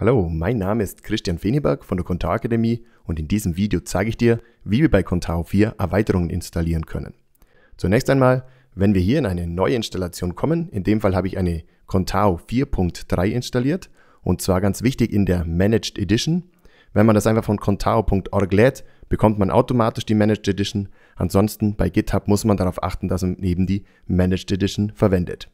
Hallo, mein Name ist Christian Feneberg von der Contar Akademie und in diesem Video zeige ich dir, wie wir bei Contao 4 Erweiterungen installieren können. Zunächst einmal, wenn wir hier in eine neue Installation kommen, in dem Fall habe ich eine Contao 4.3 installiert und zwar ganz wichtig in der Managed Edition. Wenn man das einfach von contao.org lädt, bekommt man automatisch die Managed Edition. Ansonsten bei GitHub muss man darauf achten, dass man eben die Managed Edition verwendet.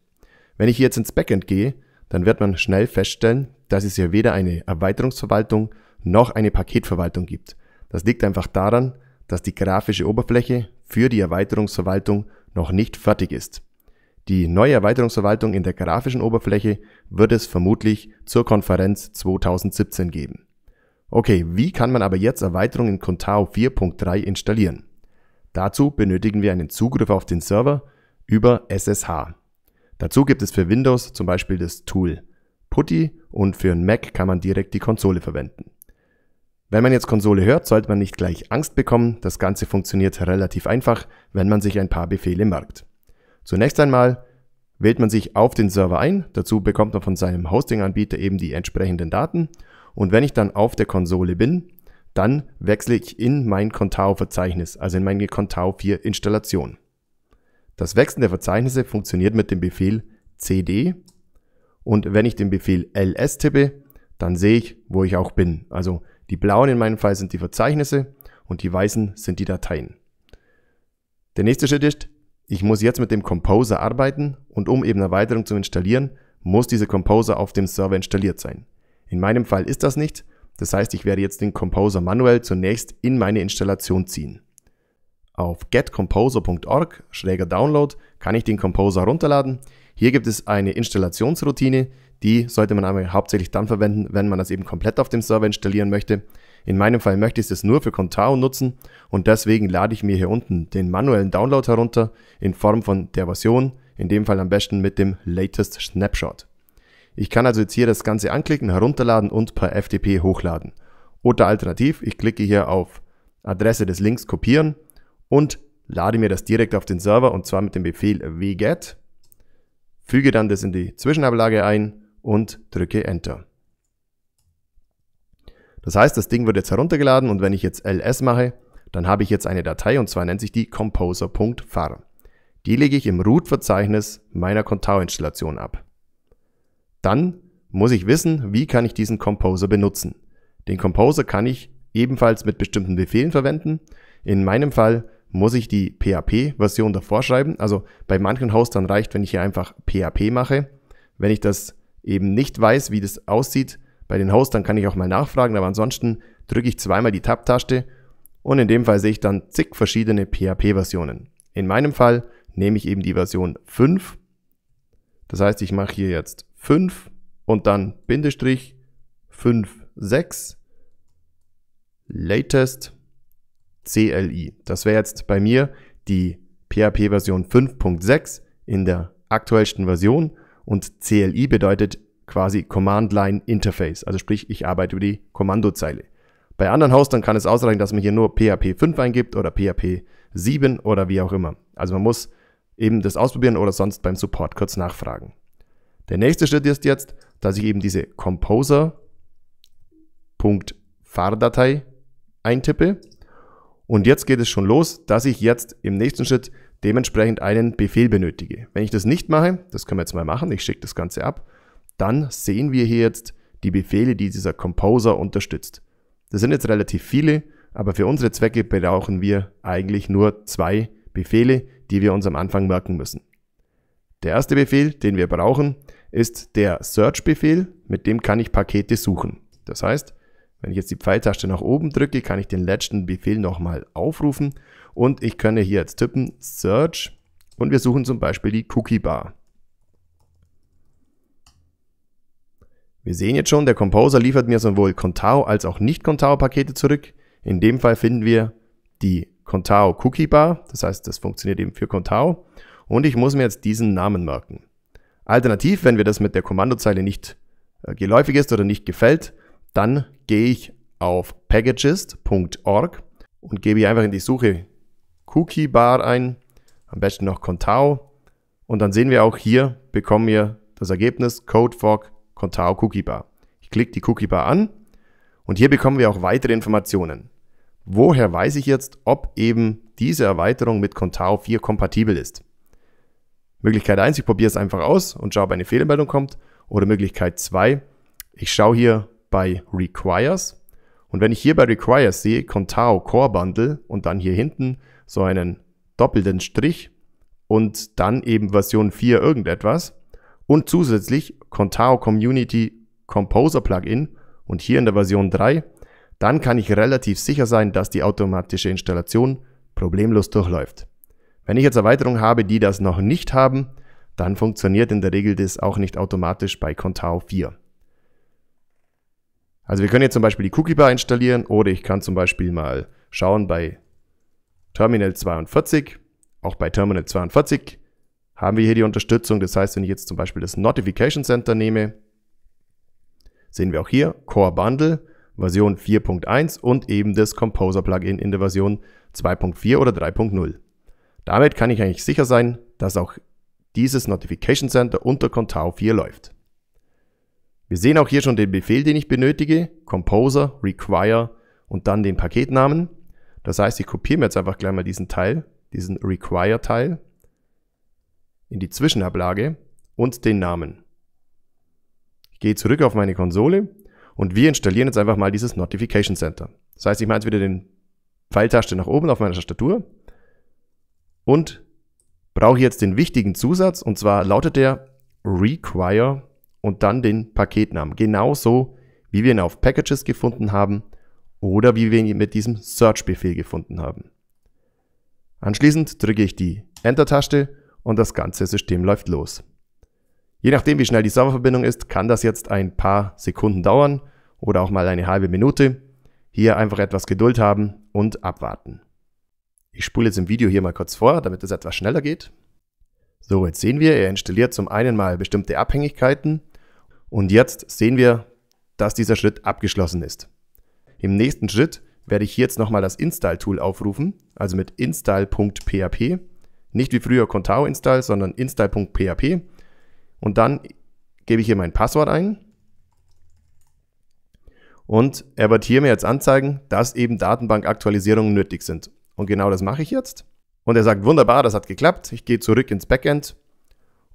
Wenn ich hier jetzt ins Backend gehe, dann wird man schnell feststellen, dass es hier weder eine Erweiterungsverwaltung noch eine Paketverwaltung gibt. Das liegt einfach daran, dass die grafische Oberfläche für die Erweiterungsverwaltung noch nicht fertig ist. Die neue Erweiterungsverwaltung in der grafischen Oberfläche wird es vermutlich zur Konferenz 2017 geben. Okay, wie kann man aber jetzt Erweiterungen in Contao 4.3 installieren? Dazu benötigen wir einen Zugriff auf den Server über SSH. Dazu gibt es für Windows zum Beispiel das Tool PuTTY und für einen Mac kann man direkt die Konsole verwenden. Wenn man jetzt Konsole hört, sollte man nicht gleich Angst bekommen, das Ganze funktioniert relativ einfach, wenn man sich ein paar Befehle merkt. Zunächst einmal wählt man sich auf den Server ein, dazu bekommt man von seinem Hosting-Anbieter eben die entsprechenden Daten und wenn ich dann auf der Konsole bin, dann wechsle ich in mein Contao-Verzeichnis, also in meine Contao 4 Installation. Das Wechseln der Verzeichnisse funktioniert mit dem Befehl cd und wenn ich den Befehl ls tippe, dann sehe ich, wo ich auch bin. Also die blauen in meinem Fall sind die Verzeichnisse und die weißen sind die Dateien. Der nächste Schritt ist, ich muss jetzt mit dem Composer arbeiten und um eben Erweiterung zu installieren, muss dieser Composer auf dem Server installiert sein. In meinem Fall ist das nicht, das heißt, ich werde jetzt den Composer manuell zunächst in meine Installation ziehen. Auf getcomposer.org/download schräger kann ich den Composer runterladen. Hier gibt es eine Installationsroutine, die sollte man aber hauptsächlich dann verwenden, wenn man das eben komplett auf dem Server installieren möchte. In meinem Fall möchte ich es nur für Contao nutzen und deswegen lade ich mir hier unten den manuellen Download herunter in Form von der Version, in dem Fall am besten mit dem Latest Snapshot. Ich kann also jetzt hier das Ganze anklicken, herunterladen und per FTP hochladen. Oder alternativ, ich klicke hier auf Adresse des Links kopieren und lade mir das direkt auf den Server und zwar mit dem Befehl wget, füge dann das in die Zwischenablage ein und drücke Enter. Das heißt, das Ding wird jetzt heruntergeladen und wenn ich jetzt ls mache, dann habe ich jetzt eine Datei und zwar nennt sich die composer.far. Die lege ich im Root-Verzeichnis meiner Contao-Installation ab. Dann muss ich wissen, wie kann ich diesen Composer benutzen. Den Composer kann ich ebenfalls mit bestimmten Befehlen verwenden. In meinem Fall muss ich die PHP-Version davor schreiben. Also bei manchen Hostern reicht, wenn ich hier einfach PHP mache. Wenn ich das eben nicht weiß, wie das aussieht, bei den Hostern kann ich auch mal nachfragen, aber ansonsten drücke ich zweimal die Tab-Taste und in dem Fall sehe ich dann zig verschiedene PHP-Versionen. In meinem Fall nehme ich eben die Version 5. Das heißt, ich mache hier jetzt 5 und dann Bindestrich 5, 6, latest CLI. Das wäre jetzt bei mir die PHP-Version 5.6 in der aktuellsten Version und CLI bedeutet quasi Command Line Interface, also sprich, ich arbeite über die Kommandozeile. Bei anderen Hostern kann es ausreichen, dass man hier nur PHP 5 eingibt oder PHP 7 oder wie auch immer. Also man muss eben das ausprobieren oder sonst beim Support kurz nachfragen. Der nächste Schritt ist jetzt, dass ich eben diese Composer.fahrdatei eintippe und jetzt geht es schon los, dass ich jetzt im nächsten Schritt dementsprechend einen Befehl benötige. Wenn ich das nicht mache, das können wir jetzt mal machen, ich schicke das Ganze ab, dann sehen wir hier jetzt die Befehle, die dieser Composer unterstützt. Das sind jetzt relativ viele, aber für unsere Zwecke brauchen wir eigentlich nur zwei Befehle, die wir uns am Anfang merken müssen. Der erste Befehl, den wir brauchen, ist der Search-Befehl, mit dem kann ich Pakete suchen. Das heißt, wenn ich jetzt die Pfeiltaste nach oben drücke, kann ich den letzten Befehl nochmal aufrufen und ich kann hier jetzt tippen Search und wir suchen zum Beispiel die Cookie Bar. Wir sehen jetzt schon, der Composer liefert mir sowohl Contao als auch Nicht-Contao-Pakete zurück. In dem Fall finden wir die Contao Cookie Bar, das heißt, das funktioniert eben für Contao und ich muss mir jetzt diesen Namen merken. Alternativ, wenn wir das mit der Kommandozeile nicht äh, geläufig ist oder nicht gefällt, dann gehe ich auf packagist.org und gebe hier einfach in die Suche Cookie Bar ein, am besten noch Contao. Und dann sehen wir auch hier, bekommen wir das Ergebnis CodeFog Contao Cookie Bar. Ich klicke die Cookie Bar an und hier bekommen wir auch weitere Informationen. Woher weiß ich jetzt, ob eben diese Erweiterung mit Contao 4 kompatibel ist? Möglichkeit 1, ich probiere es einfach aus und schaue, ob eine Fehlermeldung kommt. Oder Möglichkeit 2, ich schaue hier bei Requires. Und wenn ich hier bei Requires sehe, Contao Core Bundle und dann hier hinten so einen doppelten Strich und dann eben Version 4 irgendetwas und zusätzlich Contao Community Composer Plugin und hier in der Version 3, dann kann ich relativ sicher sein, dass die automatische Installation problemlos durchläuft. Wenn ich jetzt Erweiterungen habe, die das noch nicht haben, dann funktioniert in der Regel das auch nicht automatisch bei Contao 4. Also wir können jetzt zum Beispiel die Cookie Bar installieren oder ich kann zum Beispiel mal schauen bei Terminal 42. Auch bei Terminal 42 haben wir hier die Unterstützung. Das heißt, wenn ich jetzt zum Beispiel das Notification Center nehme, sehen wir auch hier Core Bundle Version 4.1 und eben das Composer Plugin in der Version 2.4 oder 3.0. Damit kann ich eigentlich sicher sein, dass auch dieses Notification Center unter Contao 4 läuft. Wir sehen auch hier schon den Befehl, den ich benötige, Composer, Require und dann den Paketnamen. Das heißt, ich kopiere mir jetzt einfach gleich mal diesen Teil, diesen Require-Teil in die Zwischenablage und den Namen. Ich gehe zurück auf meine Konsole und wir installieren jetzt einfach mal dieses Notification Center. Das heißt, ich mache jetzt wieder den Pfeiltaste nach oben auf meiner Tastatur und brauche jetzt den wichtigen Zusatz und zwar lautet der Require und dann den Paketnamen. Genauso wie wir ihn auf Packages gefunden haben oder wie wir ihn mit diesem Search-Befehl gefunden haben. Anschließend drücke ich die Enter-Taste und das ganze System läuft los. Je nachdem, wie schnell die Serververbindung ist, kann das jetzt ein paar Sekunden dauern oder auch mal eine halbe Minute. Hier einfach etwas Geduld haben und abwarten. Ich spule jetzt im Video hier mal kurz vor, damit es etwas schneller geht. So, jetzt sehen wir, er installiert zum einen mal bestimmte Abhängigkeiten, und jetzt sehen wir, dass dieser Schritt abgeschlossen ist. Im nächsten Schritt werde ich jetzt nochmal das Install-Tool aufrufen, also mit install.php. Nicht wie früher Contao install, sondern install.php. Und dann gebe ich hier mein Passwort ein. Und er wird hier mir jetzt anzeigen, dass eben Datenbankaktualisierungen nötig sind. Und genau das mache ich jetzt. Und er sagt, wunderbar, das hat geklappt. Ich gehe zurück ins Backend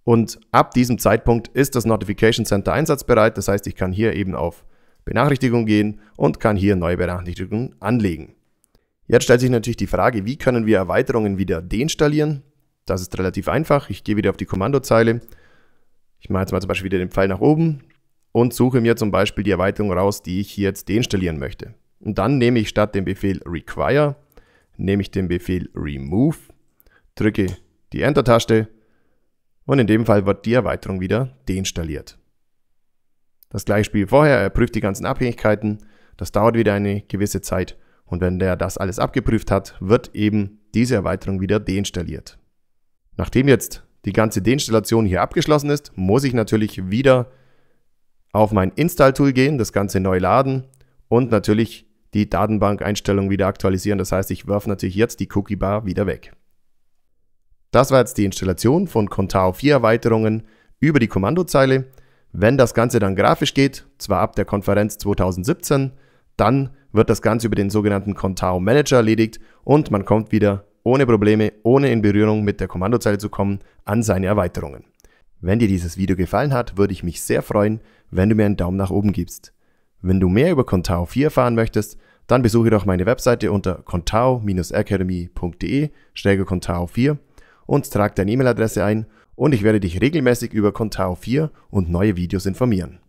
und ab diesem Zeitpunkt ist das Notification Center einsatzbereit. Das heißt, ich kann hier eben auf Benachrichtigung gehen und kann hier neue Benachrichtigungen anlegen. Jetzt stellt sich natürlich die Frage, wie können wir Erweiterungen wieder deinstallieren? Das ist relativ einfach. Ich gehe wieder auf die Kommandozeile. Ich mache jetzt mal zum Beispiel wieder den Pfeil nach oben und suche mir zum Beispiel die Erweiterung raus, die ich hier jetzt deinstallieren möchte. Und dann nehme ich statt dem Befehl require, nehme ich den Befehl remove, drücke die Enter-Taste und in dem Fall wird die Erweiterung wieder deinstalliert. Das gleiche Spiel vorher, er prüft die ganzen Abhängigkeiten, das dauert wieder eine gewisse Zeit und wenn der das alles abgeprüft hat, wird eben diese Erweiterung wieder deinstalliert. Nachdem jetzt die ganze Deinstallation hier abgeschlossen ist, muss ich natürlich wieder auf mein Install-Tool gehen, das Ganze neu laden und natürlich die Datenbankeinstellung wieder aktualisieren. Das heißt, ich werfe natürlich jetzt die Cookie-Bar wieder weg. Das war jetzt die Installation von Contao 4 Erweiterungen über die Kommandozeile. Wenn das Ganze dann grafisch geht, zwar ab der Konferenz 2017, dann wird das Ganze über den sogenannten Contao Manager erledigt und man kommt wieder ohne Probleme, ohne in Berührung mit der Kommandozeile zu kommen, an seine Erweiterungen. Wenn dir dieses Video gefallen hat, würde ich mich sehr freuen, wenn du mir einen Daumen nach oben gibst. Wenn du mehr über Contao 4 erfahren möchtest, dann besuche doch meine Webseite unter contao-academy.de-contao4 und trag deine E-Mail-Adresse ein und ich werde dich regelmäßig über Contao 4 und neue Videos informieren.